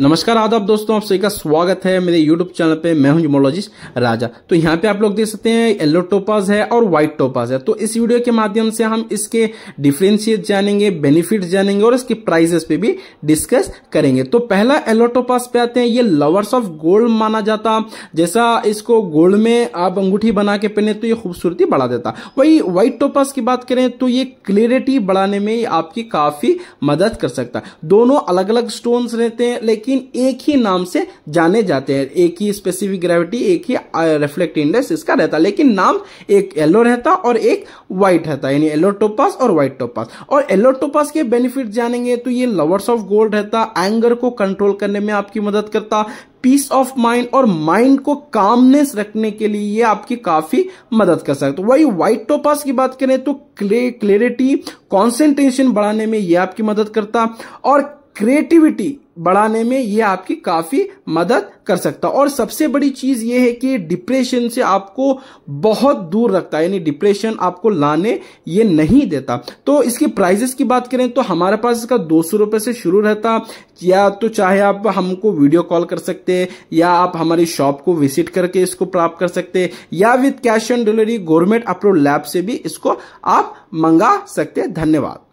नमस्कार आदाब दोस्तों आप सभी का स्वागत है मेरे YouTube चैनल पे मैं हूं यूमोलॉजिस्ट राजा तो यहाँ पे आप लोग देख सकते हैं येलो टोपाज है और व्हाइट टोपाज है तो इस वीडियो के माध्यम से हम इसके डिफ्रेंशिएट जानेंगे बेनिफिट्स जानेंगे और इसके प्राइजेस पे भी डिस्कस करेंगे तो पहला येलो टोपाज पे आते हैं ये लवर्स ऑफ गोल्ड माना जाता जैसा इसको गोल्ड में आप अंगूठी बना के पहने तो ये खूबसूरती बढ़ा देता वही व्हाइट टोपाज की बात करें तो ये क्लियरिटी बढ़ाने में आपकी काफी मदद कर सकता दोनों अलग अलग स्टोन्स रहते हैं लेकिन लेकिन एक ही नाम से जाने जाते हैं एक ही स्पेसिफिक ग्रेविटी एक ही रिफ्लेक्ट इंडेक्स इसका रहता है लेकिन नाम एक येलो रहता और एक व्हाइट रहता यानी येलो टोपास और व्हाइट टोपास और येलो टोपास के बेनिफिट जानेंगे तो ये लवर्स ऑफ गोल्ड रहता एंगर को कंट्रोल करने में आपकी मदद करता पीस ऑफ माइंड और माइंड को कामनेस रखने के लिए ये आपकी काफी मदद कर सकते तो वही व्हाइट टोपास की बात करें तो क्ले क्लेरिटी कॉन्सेंट्रेशन बढ़ाने में ये आपकी मदद करता और क्रिएटिविटी बढ़ाने में ये आपकी काफ़ी मदद कर सकता और सबसे बड़ी चीज़ ये है कि डिप्रेशन से आपको बहुत दूर रखता है यानी डिप्रेशन आपको लाने ये नहीं देता तो इसके प्राइजेस की बात करें तो हमारे पास इसका दो सौ रुपये से शुरू रहता या तो चाहे आप हमको वीडियो कॉल कर सकते हैं या आप हमारी शॉप को विजिट करके इसको प्राप्त कर सकते हैं या with cash on delivery government approve lab से भी इसको आप मंगा सकते हैं धन्यवाद